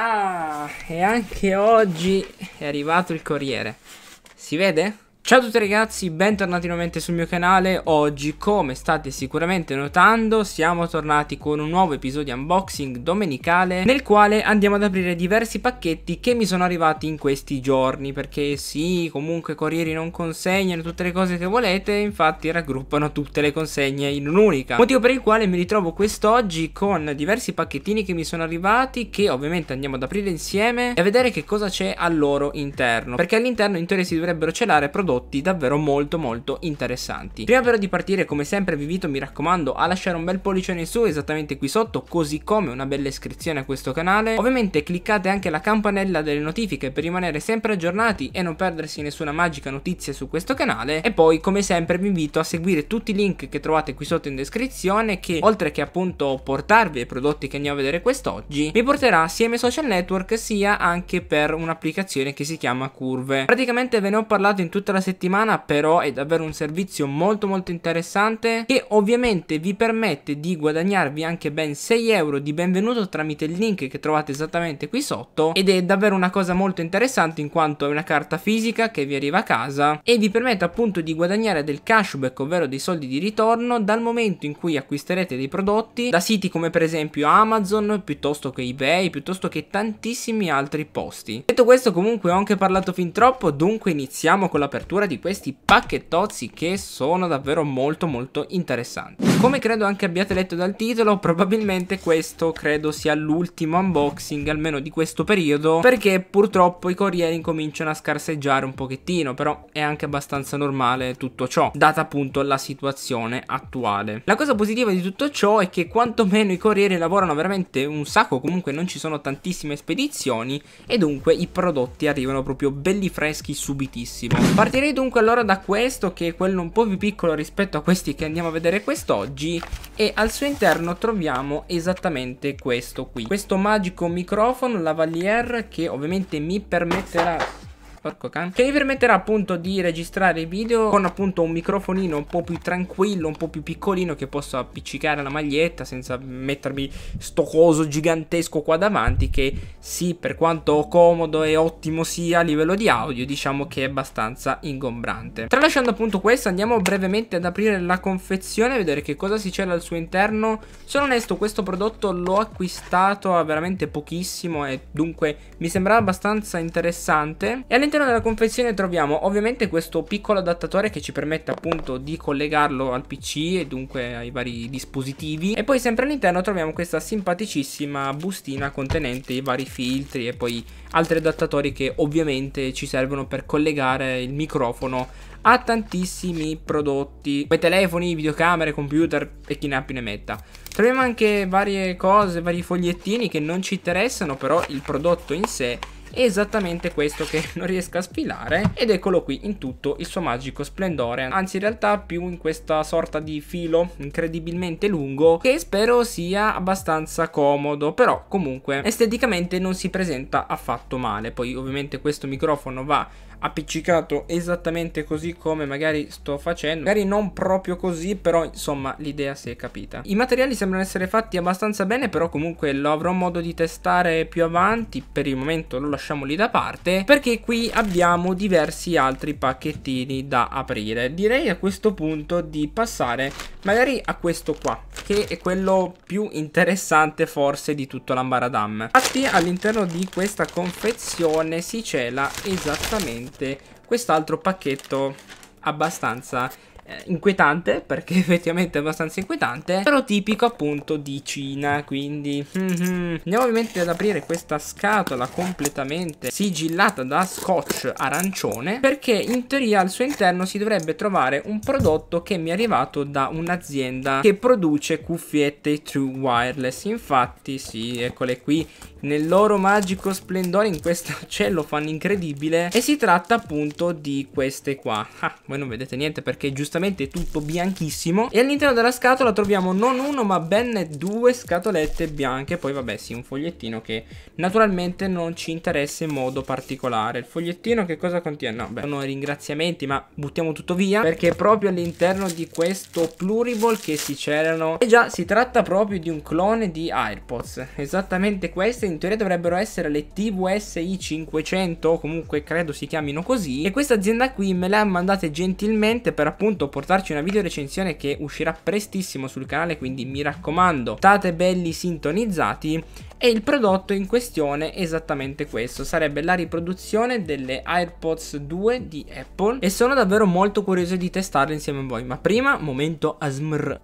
Ah, e anche oggi è arrivato il corriere. Si vede? Ciao a tutti ragazzi, bentornati nuovamente sul mio canale Oggi come state sicuramente notando siamo tornati con un nuovo episodio unboxing domenicale Nel quale andiamo ad aprire diversi pacchetti che mi sono arrivati in questi giorni Perché sì, comunque corrieri non consegnano tutte le cose che volete Infatti raggruppano tutte le consegne in un'unica Motivo per il quale mi ritrovo quest'oggi con diversi pacchettini che mi sono arrivati Che ovviamente andiamo ad aprire insieme e a vedere che cosa c'è al loro interno Perché all'interno in teoria si dovrebbero celare prodotti prodotti davvero molto molto interessanti. Prima però di partire come sempre vi invito mi raccomando a lasciare un bel pollice in su esattamente qui sotto così come una bella iscrizione a questo canale. Ovviamente cliccate anche la campanella delle notifiche per rimanere sempre aggiornati e non perdersi nessuna magica notizia su questo canale e poi come sempre vi invito a seguire tutti i link che trovate qui sotto in descrizione che oltre che appunto portarvi ai prodotti che andiamo a vedere quest'oggi mi porterà sia i miei social network sia anche per un'applicazione che si chiama Curve. Praticamente ve ne ho parlato in tutta la settimana però è davvero un servizio molto molto interessante che ovviamente vi permette di guadagnarvi anche ben 6 euro di benvenuto tramite il link che trovate esattamente qui sotto ed è davvero una cosa molto interessante in quanto è una carta fisica che vi arriva a casa e vi permette appunto di guadagnare del cashback ovvero dei soldi di ritorno dal momento in cui acquisterete dei prodotti da siti come per esempio Amazon piuttosto che eBay piuttosto che tantissimi altri posti detto questo comunque ho anche parlato fin troppo dunque iniziamo con l'apertura l'apertura di questi pacchettozzi che sono davvero molto molto interessanti. Come credo anche abbiate letto dal titolo, probabilmente questo credo sia l'ultimo unboxing, almeno di questo periodo, perché purtroppo i corrieri incominciano a scarseggiare un pochettino, però è anche abbastanza normale tutto ciò, data appunto la situazione attuale. La cosa positiva di tutto ciò è che quantomeno i corrieri lavorano veramente un sacco, comunque non ci sono tantissime spedizioni e dunque i prodotti arrivano proprio belli freschi subitissimo. Partiamo Partirei dunque allora da questo che è quello un po' più piccolo rispetto a questi che andiamo a vedere quest'oggi e al suo interno troviamo esattamente questo qui. Questo magico microfono lavalier che ovviamente mi permetterà porco can Che vi permetterà appunto di registrare video con appunto un microfonino un po' più tranquillo, un po' più piccolino Che posso appiccicare la maglietta senza mettermi sto coso gigantesco qua davanti Che sì, per quanto comodo e ottimo sia a livello di audio, diciamo che è abbastanza ingombrante Tralasciando appunto questo andiamo brevemente ad aprire la confezione e vedere che cosa si cela al suo interno Sono onesto, questo prodotto l'ho acquistato a veramente pochissimo e dunque mi sembrava abbastanza interessante E all'interno All'interno della confezione troviamo ovviamente questo piccolo adattatore che ci permette appunto di collegarlo al PC e dunque ai vari dispositivi e poi sempre all'interno troviamo questa simpaticissima bustina contenente i vari filtri e poi altri adattatori che ovviamente ci servono per collegare il microfono ha tantissimi prodotti come telefoni, videocamere, computer e chi ne ha più ne metta. Troviamo anche varie cose, vari fogliettini che non ci interessano, però il prodotto in sé è esattamente questo che non riesco a sfilare ed eccolo qui in tutto il suo magico splendore anzi in realtà più in questa sorta di filo incredibilmente lungo che spero sia abbastanza comodo però comunque esteticamente non si presenta affatto male poi ovviamente questo microfono va appiccicato esattamente così come magari sto facendo magari non proprio così però insomma l'idea si è capita i materiali sembrano essere fatti abbastanza bene però comunque lo avrò modo di testare più avanti per il momento lo lasciamo lì da parte perché qui abbiamo diversi altri pacchettini da aprire direi a questo punto di passare magari a questo qua che è quello più interessante forse di tutto l'ambaradam infatti all'interno di questa confezione si cela esattamente quest'altro pacchetto abbastanza eh, inquietante perché effettivamente è abbastanza inquietante però tipico appunto di Cina quindi mm -hmm. andiamo ovviamente ad aprire questa scatola completamente sigillata da scotch arancione perché in teoria al suo interno si dovrebbe trovare un prodotto che mi è arrivato da un'azienda che produce cuffiette true wireless infatti sì eccole qui nel loro magico splendore in questo fanno incredibile e si tratta appunto di queste qua ah, voi non vedete niente perché giustamente giustamente tutto bianchissimo e all'interno della scatola troviamo non uno ma ben due scatolette bianche poi vabbè sì un fogliettino che naturalmente non ci interessa in modo particolare il fogliettino che cosa contiene? no beh sono ringraziamenti ma buttiamo tutto via perché proprio all'interno di questo pluriball che si c'erano e già si tratta proprio di un clone di AirPods esattamente queste in teoria dovrebbero essere le TVSI 500 comunque credo si chiamino così e questa azienda qui me le ha mandate gentilmente per appunto portarci una video recensione che uscirà prestissimo sul canale, quindi mi raccomando, state belli sintonizzati. E il prodotto in questione è esattamente questo, sarebbe la riproduzione delle AirPods 2 di Apple e sono davvero molto curioso di testarlo insieme a voi, ma prima momento ASMR.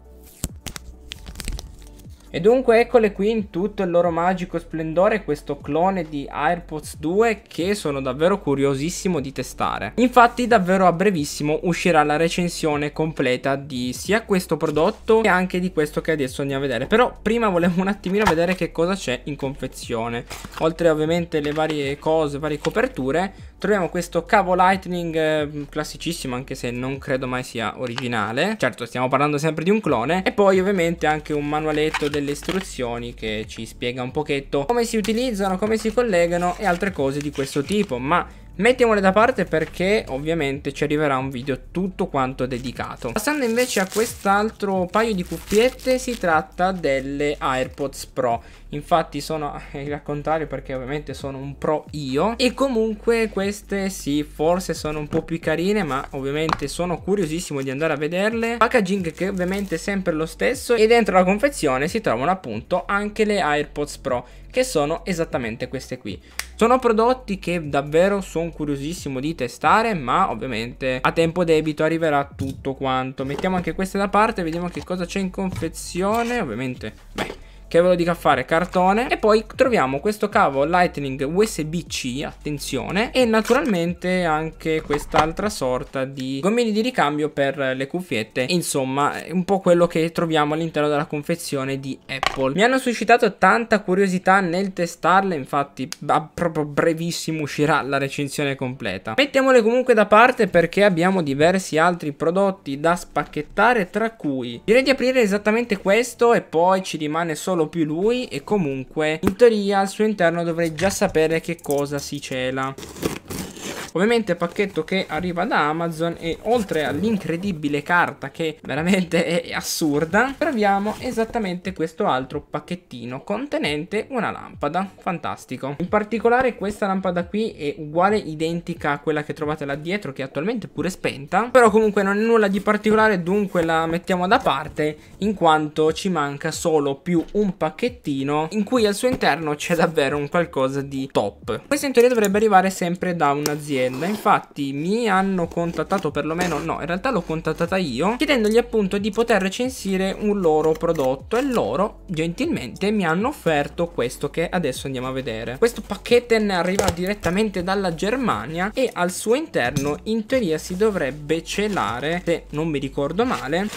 E dunque eccole qui in tutto il loro magico splendore questo clone di AirPods 2 che sono davvero curiosissimo di testare. Infatti davvero a brevissimo uscirà la recensione completa di sia questo prodotto che anche di questo che adesso andiamo a vedere. Però prima volevo un attimino vedere che cosa c'è in confezione. Oltre ovviamente le varie cose, varie coperture, troviamo questo cavo lightning eh, classicissimo anche se non credo mai sia originale. Certo stiamo parlando sempre di un clone e poi ovviamente anche un manualetto del delle istruzioni che ci spiega un pochetto come si utilizzano, come si collegano e altre cose di questo tipo, ma Mettiamole da parte perché ovviamente ci arriverà un video tutto quanto dedicato. Passando invece a quest'altro paio di cuffiette si tratta delle AirPods Pro. Infatti sono al contrario perché ovviamente sono un pro io e comunque queste sì forse sono un po' più carine ma ovviamente sono curiosissimo di andare a vederle. Packaging che ovviamente è sempre lo stesso e dentro la confezione si trovano appunto anche le AirPods Pro che sono esattamente queste qui. Sono prodotti che davvero sono sono curiosissimo di testare ma ovviamente a tempo debito arriverà tutto quanto mettiamo anche queste da parte vediamo che cosa c'è in confezione ovviamente beh che ve lo dico a fare cartone e poi troviamo questo cavo lightning USB-C attenzione e naturalmente anche quest'altra sorta di gommini di ricambio per le cuffiette insomma un po' quello che troviamo all'interno della confezione di Apple mi hanno suscitato tanta curiosità nel testarle infatti a proprio brevissimo uscirà la recensione completa mettiamole comunque da parte perché abbiamo diversi altri prodotti da spacchettare tra cui direi di aprire esattamente questo e poi ci rimane solo solo più lui e comunque in teoria al suo interno dovrei già sapere che cosa si cela Ovviamente pacchetto che arriva da Amazon e oltre all'incredibile carta che veramente è assurda, troviamo esattamente questo altro pacchettino contenente una lampada. Fantastico. In particolare questa lampada qui è uguale, identica a quella che trovate là dietro che è attualmente pure spenta, però comunque non è nulla di particolare dunque la mettiamo da parte in quanto ci manca solo più un pacchettino in cui al suo interno c'è davvero un qualcosa di top. Questo in teoria dovrebbe arrivare sempre da un'azienda azienda. Infatti mi hanno contattato perlomeno, no, in realtà l'ho contattata io, chiedendogli appunto di poter recensire un loro prodotto e loro gentilmente mi hanno offerto questo che adesso andiamo a vedere. Questo pacchetten arriva direttamente dalla Germania e al suo interno in teoria si dovrebbe celare, se non mi ricordo male,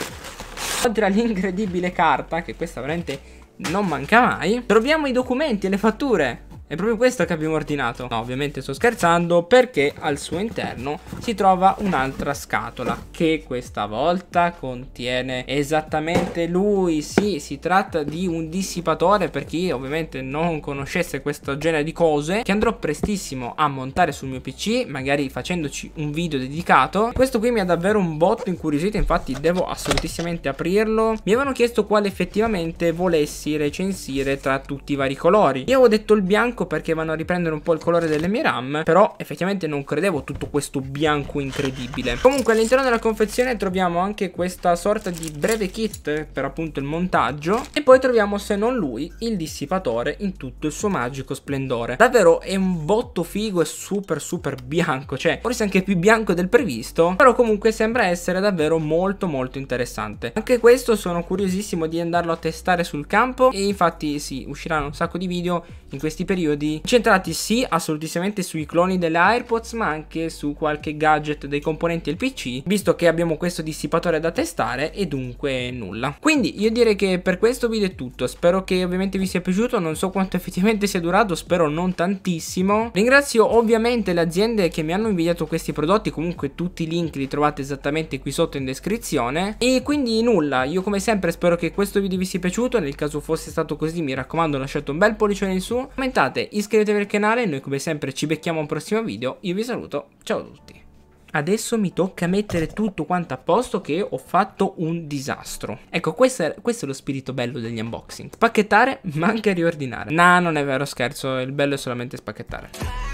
oltre all'incredibile carta, che questa veramente non manca mai, troviamo i documenti e le fatture è proprio questa che abbiamo ordinato. No, ovviamente sto scherzando perché al suo interno si trova un'altra scatola che questa volta contiene esattamente lui. Sì, si tratta di un dissipatore per chi ovviamente non conoscesse questo genere di cose che andrò prestissimo a montare sul mio PC, magari facendoci un video dedicato. Questo qui mi ha davvero un botto incuriosito, infatti devo assolutissimamente aprirlo. Mi avevano chiesto quale effettivamente volessi recensire tra tutti i vari colori. Io avevo detto il bianco bianco ecco perché vanno a riprendere un po' il colore delle mie RAM Però effettivamente non credevo tutto questo bianco incredibile Comunque all'interno della confezione troviamo anche questa sorta di breve kit per appunto il montaggio E poi troviamo se non lui il dissipatore in tutto il suo magico splendore Davvero è un botto figo e super super bianco Cioè forse anche più bianco del previsto Però comunque sembra essere davvero molto molto interessante Anche questo sono curiosissimo di andarlo a testare sul campo E infatti sì usciranno un sacco di video in questi periodi periodi centrati sì assolutamente sui cloni delle AirPods ma anche su qualche gadget dei componenti del PC visto che abbiamo questo dissipatore da testare e dunque nulla. Quindi io direi che per questo video è tutto, spero che ovviamente vi sia piaciuto, non so quanto effettivamente sia durato, spero non tantissimo. Ringrazio ovviamente le aziende che mi hanno inviato questi prodotti, comunque tutti i link li trovate esattamente qui sotto in descrizione e quindi nulla, io come sempre spero che questo video vi sia piaciuto, nel caso fosse stato così mi raccomando lasciate un bel pollicione in su, commentate puntate, iscrivetevi al canale, noi come sempre ci becchiamo a un prossimo video, io vi saluto, ciao a tutti. Adesso mi tocca mettere tutto quanto a posto che ho fatto un disastro. Ecco, questo è, questo è lo spirito bello degli unboxing. Spacchettare, ma anche riordinare. No, nah, non è vero, scherzo, il bello è solamente spacchettare.